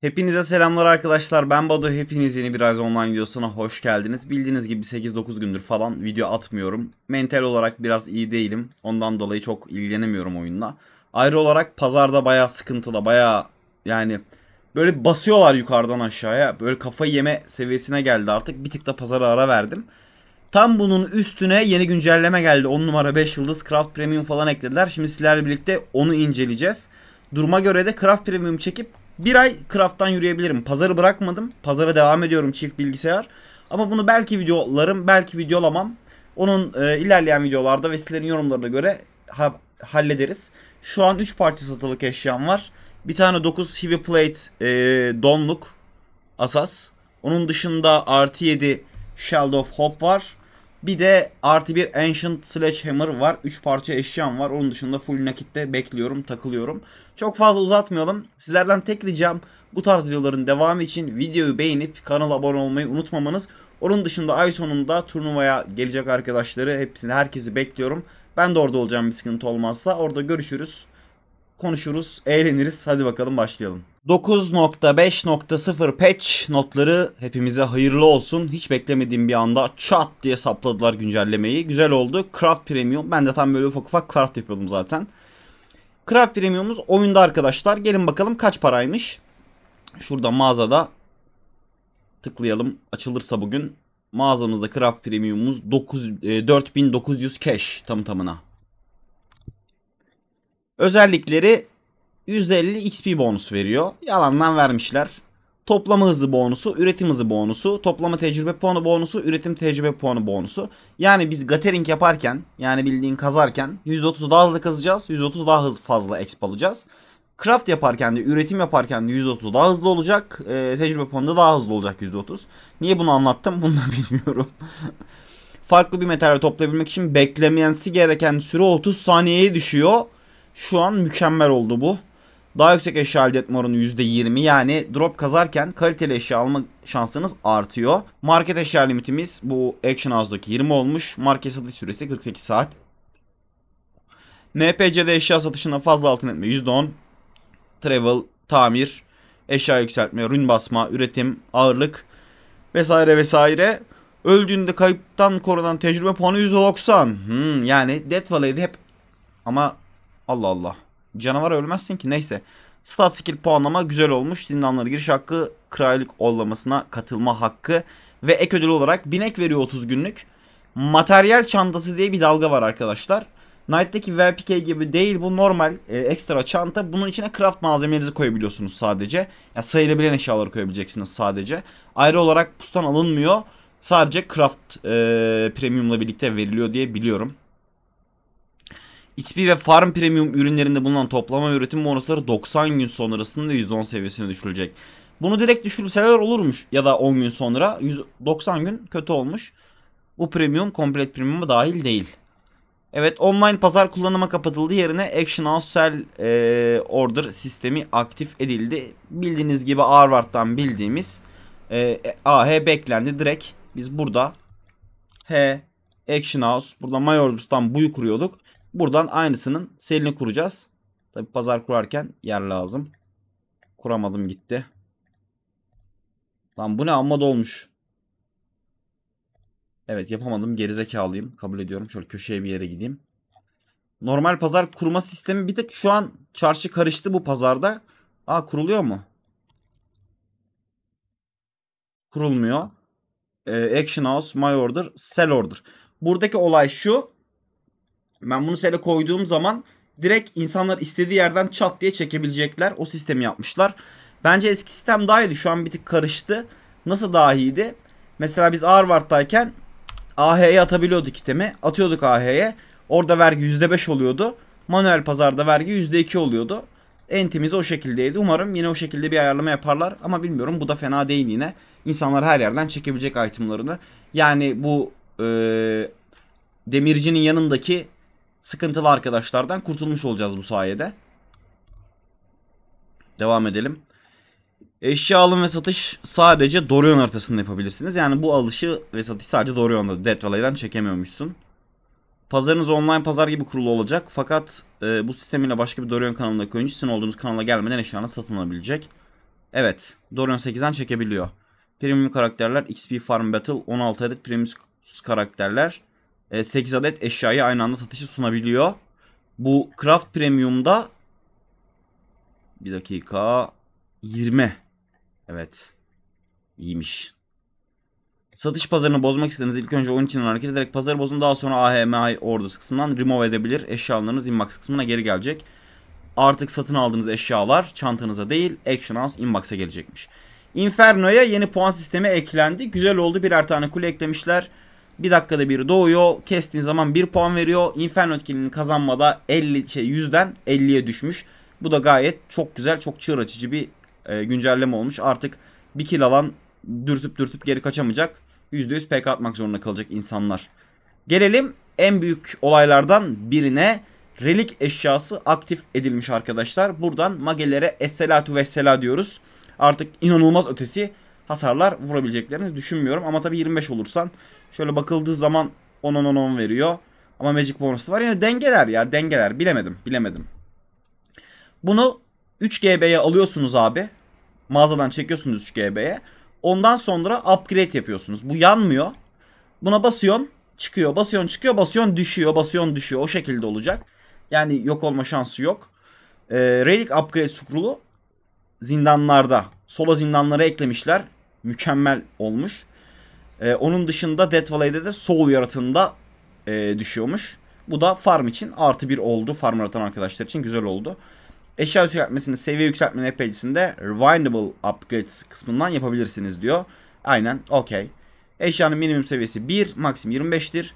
Hepinize selamlar arkadaşlar. Ben Badu. Hepiniz yeni bir Rise Online videosuna hoş geldiniz. Bildiğiniz gibi 8-9 gündür falan video atmıyorum. Mental olarak biraz iyi değilim. Ondan dolayı çok ilgilenemiyorum oyunla. Ayrı olarak pazarda baya sıkıntıda. baya yani böyle basıyorlar yukarıdan aşağıya. Böyle kafayı yeme seviyesine geldi artık. Bir tık da pazara ara verdim. Tam bunun üstüne yeni güncelleme geldi. 10 numara 5 yıldız Craft Premium falan eklediler. Şimdi sizlerle birlikte onu inceleyeceğiz. Duruma göre de Craft Premium çekip bir ay craft'tan yürüyebilirim. Pazarı bırakmadım. Pazara devam ediyorum çift bilgisayar. Ama bunu belki videolarım, belki videolamam. Onun e, ilerleyen videolarda ve sizlerin yorumlarına göre ha, hallederiz. Şu an 3 parça satılık eşyam var. Bir tane 9 Heavy Plate e, donluk Asas. Onun dışında artı 7 Shield of Hope var. Bir de artı bir Ancient Sledgehammer var. 3 parça eşyam var. Onun dışında full nakitte bekliyorum, takılıyorum. Çok fazla uzatmayalım. Sizlerden tek ricam bu tarz videoların devamı için videoyu beğenip kanala abone olmayı unutmamanız. Onun dışında ay sonunda turnuvaya gelecek arkadaşları hepsini herkesi bekliyorum. Ben de orada olacağım bir sıkıntı olmazsa. Orada görüşürüz konuşuruz, eğleniriz. Hadi bakalım başlayalım. 9.5.0 patch notları hepimize hayırlı olsun. Hiç beklemediğim bir anda çat diye sapladılar güncellemeyi. Güzel oldu. Craft Premium. Ben de tam böyle ufak ufak craft yapıyordum zaten. Craft Premium'umuz oyunda arkadaşlar. Gelin bakalım kaç paraymış. Şurada mağazada tıklayalım. Açılırsa bugün mağazamızda Craft Premium'umuz 9, 4900 e, cash tam tamına. Özellikleri 150 XP bonus veriyor. Yalandan vermişler. Toplama hızı bonusu, üretim hızı bonusu, toplama tecrübe puanı bonusu, üretim tecrübe puanı bonusu. Yani biz gathering yaparken, yani bildiğin kazarken 130 daha hızlı kazacağız, 130 daha hızlı fazla exp alacağız. Craft yaparken de, üretim yaparken de 130 daha hızlı olacak. E, tecrübe puanı da daha hızlı olacak 130. Niye bunu anlattım? Bunu da bilmiyorum. Farklı bir materyal toplayabilmek için beklemesi gereken süre 30 saniyeye düşüyor. Şu an mükemmel oldu bu. Daha yüksek eşya elde etme oranı %20 yani drop kazarken kaliteli eşya alma şansınız artıyor. Market eşya limitimiz bu Action House'daki 20 olmuş. Market satış süresi 48 saat. NPC'de eşya satışına fazla altın etme %10. Travel, tamir, eşya yükseltme, rün basma, üretim, ağırlık vesaire vesaire. Öldüğünde kayıptan korunan tecrübe puanı %90. Hmm, yani Death Valley'de hep ama Allah Allah. Canavar ölmezsin ki. Neyse. Stat skill puanlama güzel olmuş. Zindanlara giriş hakkı, krallık ollamasına katılma hakkı ve ek ödül olarak binek veriyor 30 günlük. Materyal çantası diye bir dalga var arkadaşlar. Knight'taki VPK gibi değil bu normal e, ekstra çanta. Bunun içine craft malzemelerinizi koyabiliyorsunuz sadece. Yani sayılabilen eşyaları koyabileceksiniz sadece. Ayrı olarak pustan alınmıyor. Sadece craft e, premiumla birlikte veriliyor diye biliyorum. XP ve Farm Premium ürünlerinde bulunan toplama üretim bonusları 90 gün sonrasında 110 seviyesine düşürülecek. Bunu direkt düşürseler olurmuş ya da 10 gün sonra 90 gün kötü olmuş. Bu premium komplet premium'a dahil değil. Evet online pazar kullanıma kapatıldı yerine Action House Sell e, Order sistemi aktif edildi. Bildiğiniz gibi Arvard'dan bildiğimiz e, AH beklendi direkt. Biz burada H Action House burada My Orders'tan buyu kuruyorduk. Buradan aynısının selini kuracağız. Tabi pazar kurarken yer lazım. Kuramadım gitti. Lan bu ne amma dolmuş. Evet yapamadım gerizekalıyım. Kabul ediyorum. Şöyle köşeye bir yere gideyim. Normal pazar kurma sistemi bir tık şu an çarşı karıştı bu pazarda. Aa kuruluyor mu? Kurulmuyor. Ee, action House, My Order, Sell Order. Buradaki olay şu. Ben bunu sele koyduğum zaman direkt insanlar istediği yerden çat diye çekebilecekler. O sistemi yapmışlar. Bence eski sistem daha iyiydi. Şu an bir tık karıştı. Nasıl daha iyiydi? Mesela biz Harvard'dayken AH'ye atabiliyorduk itemi. Atıyorduk AH'ye. Orada vergi %5 oluyordu. Manuel pazarda vergi %2 oluyordu. en temiz o şekildeydi. Umarım yine o şekilde bir ayarlama yaparlar. Ama bilmiyorum bu da fena değil yine. İnsanlar her yerden çekebilecek itemlarını. Yani bu e, demircinin yanındaki sıkıntılı arkadaşlardan kurtulmuş olacağız bu sayede. Devam edelim. Eşya alım ve satış sadece Dorion haritasında yapabilirsiniz. Yani bu alışı ve satış sadece Dorion'da. Death Valley'den çekemiyormuşsun. Pazarınız online pazar gibi kurulu olacak. Fakat e, bu sistem ile başka bir Dorion kanalında oyuncu olduğunuz kanala gelmeden eşyanız satın alabilecek. Evet. Dorion 8'den çekebiliyor. Premium karakterler XP Farm Battle 16 adet premium karakterler. 8 e, adet eşyayı aynı anda satışa sunabiliyor. Bu Craft Premium'da bir dakika 20. Evet. İyiymiş. Satış pazarını bozmak istediğiniz ilk önce oyun için hareket ederek pazarı bozun. Daha sonra AHMI orders kısmından remove edebilir. Eşyalarınız inbox kısmına geri gelecek. Artık satın aldığınız eşyalar çantanıza değil action house inbox'a gelecekmiş. Inferno'ya yeni puan sistemi eklendi. Güzel oldu. Birer tane kule eklemişler. Bir dakikada bir doğuyor. Kestiğin zaman bir puan veriyor. Inferno etkinliğini kazanmada 50 şey 100'den 50'ye düşmüş. Bu da gayet çok güzel, çok çığır açıcı bir e, güncelleme olmuş. Artık bir kill alan dürtüp dürtüp geri kaçamayacak. %100 PK atmak zorunda kalacak insanlar. Gelelim en büyük olaylardan birine. Relik eşyası aktif edilmiş arkadaşlar. Buradan magelere esselatu vessela diyoruz. Artık inanılmaz ötesi hasarlar vurabileceklerini düşünmüyorum. Ama tabii 25 olursan şöyle bakıldığı zaman 10-10-10 veriyor. Ama Magic bonusu var. Yani dengeler ya dengeler. Bilemedim. Bilemedim. Bunu 3GB'ye alıyorsunuz abi. Mağazadan çekiyorsunuz 3GB'ye. Ondan sonra upgrade yapıyorsunuz. Bu yanmıyor. Buna basıyorsun çıkıyor. Basıyorsun çıkıyor. Basıyorsun düşüyor. Basıyorsun düşüyor. O şekilde olacak. Yani yok olma şansı yok. Ee, Relic Upgrade Scroll'u zindanlarda. Solo zindanlara eklemişler mükemmel olmuş. E, onun dışında Dead Valley'de de Soul yaratığında e, düşüyormuş. Bu da farm için artı bir oldu. Farm yaratan arkadaşlar için güzel oldu. Eşya yükseltmesini, seviye yükseltme epeycisinde Rewindable Upgrades kısmından yapabilirsiniz diyor. Aynen okey. Eşyanın minimum seviyesi 1, maksimum 25'tir.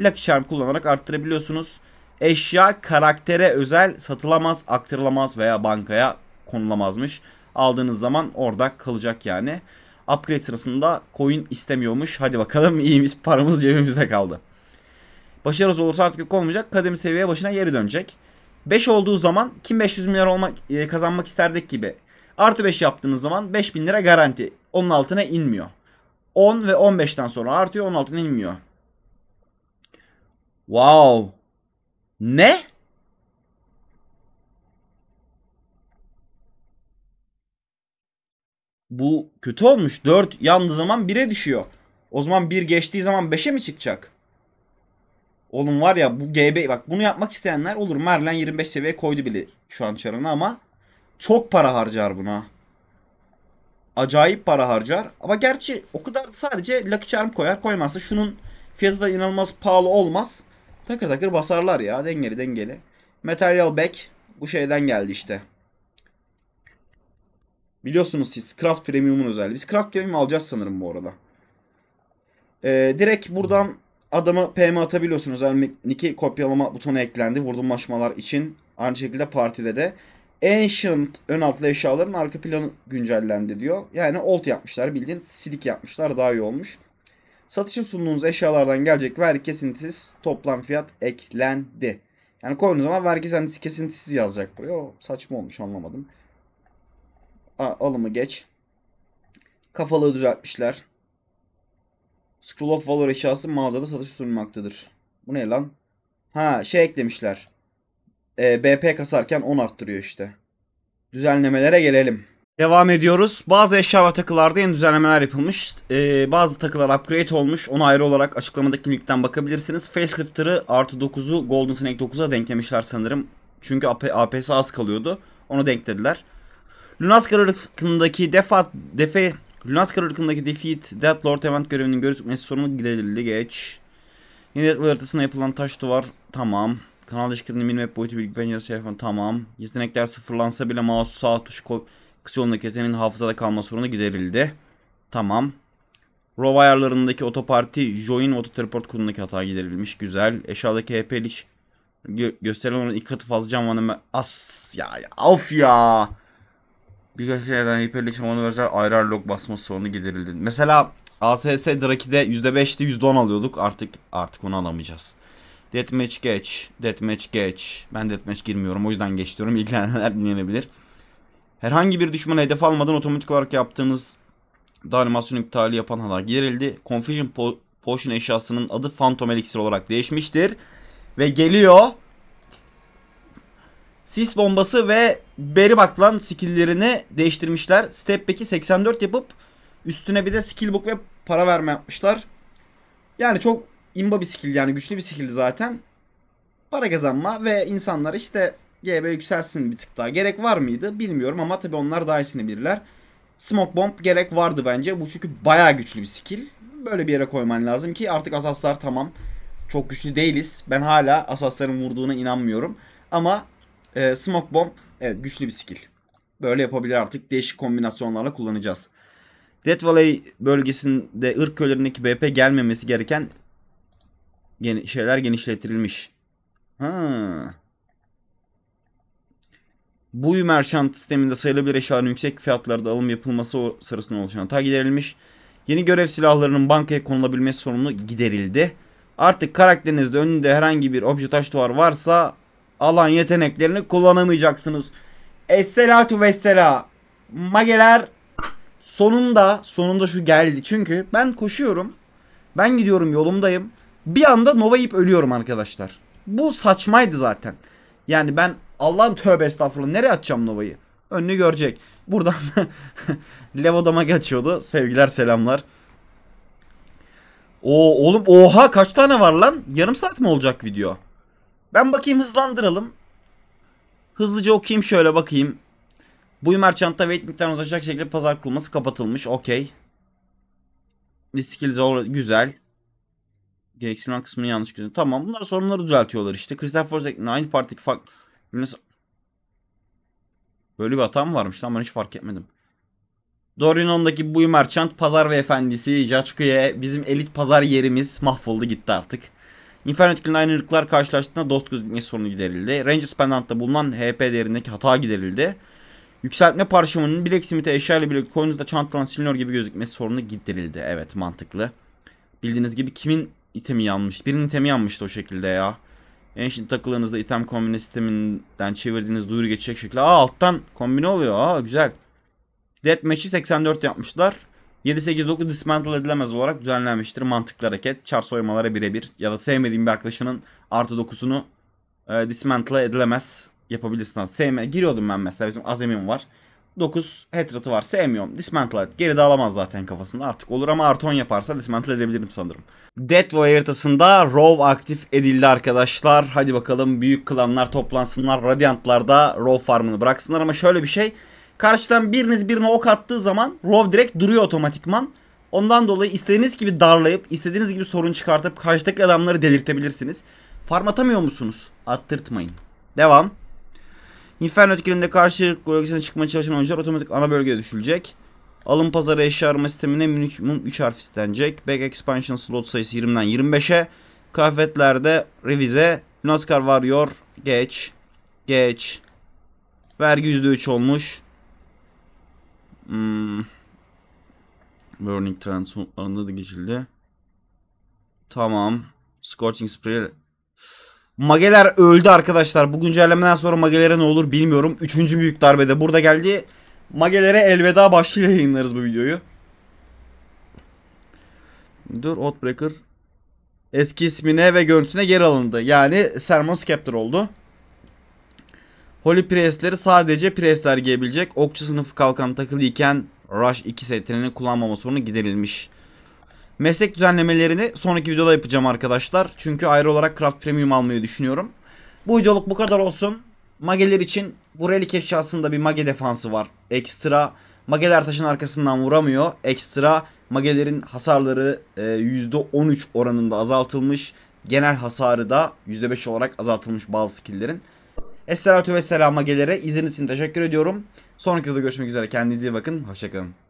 Lucky Charm kullanarak arttırabiliyorsunuz. Eşya karaktere özel satılamaz, aktarılamaz veya bankaya konulamazmış. Aldığınız zaman orada kalacak yani upgrade sırasında coin istemiyormuş. Hadi bakalım iyimiz paramız cebimizde kaldı. Başarısız olursa artık yok olmayacak. Kademi seviye başına geri dönecek. 5 olduğu zaman kim 500 milyar olmak, e, kazanmak isterdik gibi. Artı 5 yaptığınız zaman 5000 lira garanti. Onun altına inmiyor. 10 ve 15'ten sonra artıyor onun inmiyor. Wow. Ne? Bu kötü olmuş. 4 yandığı zaman 1'e düşüyor. O zaman 1 geçtiği zaman 5'e mi çıkacak? Oğlum var ya bu GB bak bunu yapmak isteyenler olur. Merlin 25 seviye koydu bile şu an çarına ama çok para harcar buna. Acayip para harcar. Ama gerçi o kadar sadece Lucky Charm koyar koymazsa şunun fiyatı da inanılmaz pahalı olmaz. Takır takır basarlar ya dengeli dengeli. Material Back bu şeyden geldi işte. Biliyorsunuz siz Craft Premium'un özelliği. Biz Craft Premium alacağız sanırım bu arada. Ee, direkt buradan adama PM atabiliyorsunuz. Yani Nick'i kopyalama butonu eklendi vurdumlaşmalar için. Aynı şekilde partide de. Ancient ön altlı eşyaların arka planı güncellendi diyor. Yani old yapmışlar bildiğin silik yapmışlar daha iyi olmuş. Satışın sunduğunuz eşyalardan gelecek vergi kesintisiz toplam fiyat eklendi. Yani koyduğunuz zaman vergi kesintisiz yazacak buraya. O saçma olmuş anlamadım alımı geç. Kafalığı düzeltmişler. Scroll of Valor eşyası mağazada satışa sunulmaktadır. Bu ne lan? Ha şey eklemişler. E, BP kasarken 10 arttırıyor işte. Düzenlemelere gelelim. Devam ediyoruz. Bazı eşya ve takılarda yeni düzenlemeler yapılmış. Ee, bazı takılar upgrade olmuş. Ona ayrı olarak açıklamadaki linkten bakabilirsiniz. Facelifter'ı artı 9'u Golden Snake 9'a denklemişler sanırım. Çünkü AP, APS az kalıyordu. Onu denklediler. Lunaskar ırkındaki defat defe Lunaskar ırkındaki defeat Death Lord Event görevinin gözükmesi sorunu giderildi geç. Yine Death Lord haritasına yapılan taş duvar tamam. Kanal ilişkilerinde minimap boyutu bilgi penceresi yapma tamam. Yetenekler sıfırlansa bile mouse sağ tuş kısiyonundaki yeteneğin hafızada kalma sorunu giderildi. Tamam. Rov ayarlarındaki otoparti join auto teleport kodundaki hata giderilmiş. Güzel. Eşyadaki HP'lik gö gösterilen oranın katı fazla can vanım. As ya, ya of ya. Birkaç yerden hiperlink alanı özel ayrı log basması sorunu giderildi. Mesela ASS Draki'de %5'ti %10 alıyorduk. Artık artık onu alamayacağız. Deathmatch geç. Deathmatch geç. Ben deathmatch girmiyorum. O yüzden geçiyorum. diyorum. İlgilenenler dinlenebilir. Herhangi bir düşmana hedef almadan otomatik olarak yaptığınız animasyon iptali yapan hala girildi. Confusion po Potion eşyasının adı Phantom Elixir olarak değişmiştir. Ve geliyor. Sis bombası ve beri baklan skill'lerini değiştirmişler. Step back'i 84 yapıp üstüne bir de skill book ve para verme yapmışlar. Yani çok imba bir skill yani güçlü bir skill zaten. Para kazanma ve insanlar işte GB yükselsin bir tık daha. Gerek var mıydı bilmiyorum ama tabi onlar daha iyisini bilirler. Smoke Bomb gerek vardı bence. Bu çünkü bayağı güçlü bir skill. Böyle bir yere koyman lazım ki artık asaslar tamam. Çok güçlü değiliz. Ben hala asasların vurduğuna inanmıyorum. Ama e, Smoke Bomb Evet güçlü bir skill. Böyle yapabilir artık. Değişik kombinasyonlarla kullanacağız. Death Valley bölgesinde ırk köylerindeki BP gelmemesi gereken geni şeyler genişletilmiş. Ha. Bu merchant sisteminde sayılabilir eşyaların yüksek fiyatlarda alım yapılması sırasında oluşan hata giderilmiş. Yeni görev silahlarının bankaya konulabilmesi sorunu giderildi. Artık karakterinizde önünde herhangi bir obje taş duvar varsa alan yeteneklerini kullanamayacaksınız. Esselatu vessela. Mageler sonunda sonunda şu geldi. Çünkü ben koşuyorum. Ben gidiyorum yolumdayım. Bir anda Nova yiyip ölüyorum arkadaşlar. Bu saçmaydı zaten. Yani ben Allah'ım tövbe estağfurullah nereye atacağım Nova'yı? Önünü görecek. Buradan Levodama geçiyordu. Sevgiler selamlar. O oğlum oha kaç tane var lan? Yarım saat mi olacak video? Ben bakayım hızlandıralım. Hızlıca okuyayım şöyle bakayım. Bu merchant'ta weight miktarını uzatacak şekilde pazar kurulması kapatılmış. Okey. Riskil zor güzel. Gereksinan kısmını yanlış gördüm. Tamam bunlar sorunları düzeltiyorlar işte. Crystal Force aynı partideki fark... Böyle bir hata mı varmış lan ben hiç fark etmedim. Dorion'daki bu merchant pazar ve efendisi Jachku'ya bizim elit pazar yerimiz mahvoldu gitti artık. Infernatic ile aynı ırklar karşılaştığında dost gözükmesi sorunu giderildi. Rangers Pendant'ta bulunan HP değerindeki hata giderildi. Yükseltme parşömeninin bilek simite eşya ile birlikte koynunuzda çantalan siliniyor gibi gözükmesi sorunu giderildi. Evet mantıklı. Bildiğiniz gibi kimin itemi yanmış? Birinin itemi yanmıştı o şekilde ya. Ancient takılarınızda item kombine sisteminden çevirdiğiniz duyuru geçecek şekilde. Aa alttan kombine oluyor. Aa güzel. Deathmatch'i 84 yapmışlar. 7, 8, 9 dismantle edilemez olarak düzenlenmiştir. Mantıklı hareket. Çar soymalara birebir. Ya da sevmediğim bir arkadaşının artı 9'unu e, dismantle edilemez yapabilirsin. Sevme, giriyordum ben mesela. Bizim azemim var. 9 hatred'ı var. Sevmiyorum. Dismantle et. Geri de zaten kafasında. Artık olur ama artı 10 yaparsa dismantle edebilirim sanırım. Deathway haritasında Rov aktif edildi arkadaşlar. Hadi bakalım büyük klanlar toplansınlar. Radiantlar da Rov farmını bıraksınlar ama şöyle bir şey. Karşıdan biriniz birine ok attığı zaman Rov direkt duruyor otomatikman. Ondan dolayı istediğiniz gibi darlayıp, istediğiniz gibi sorun çıkartıp karşıdaki adamları delirtebilirsiniz. Farm atamıyor musunuz? Attırtmayın. Devam. Inferno etkilerinde karşı bölgesine çıkmaya çalışan oyuncular otomatik ana bölgeye düşülecek. Alım pazarı eşya arama sistemine minimum 3 harf istenecek. Back expansion slot sayısı 20'den 25'e. Kıyafetlerde revize. Nascar varıyor. Geç. Geç. Vergi %3 olmuş. Hmm. Burning Trend sonuçlarında da geçildi. Tamam. Scorching Spray. Mageler öldü arkadaşlar. Bu güncellemeden sonra Magelere ne olur bilmiyorum. Üçüncü büyük darbede burada geldi. Magelere elveda başlığıyla yayınlarız bu videoyu. Dur Outbreaker eski ismine ve görüntüne geri alındı. Yani Sermon Scepter oldu. Holy Priestleri sadece Priestler giyebilecek. Okçu sınıfı kalkan takılı iken Rush 2 setlerini kullanmama sorunu giderilmiş. Meslek düzenlemelerini sonraki videoda yapacağım arkadaşlar. Çünkü ayrı olarak Craft Premium almayı düşünüyorum. Bu videoluk bu kadar olsun. Mageler için bu relik eşyasında bir mage defansı var. Ekstra mageler taşın arkasından vuramıyor. Ekstra magelerin hasarları %13 e, oranında azaltılmış. Genel hasarı da %5 olarak azaltılmış bazı skilllerin. Esselatü Vesselam'a gelere izin için teşekkür ediyorum. Sonraki videoda görüşmek üzere. Kendinize iyi bakın. Hoşçakalın.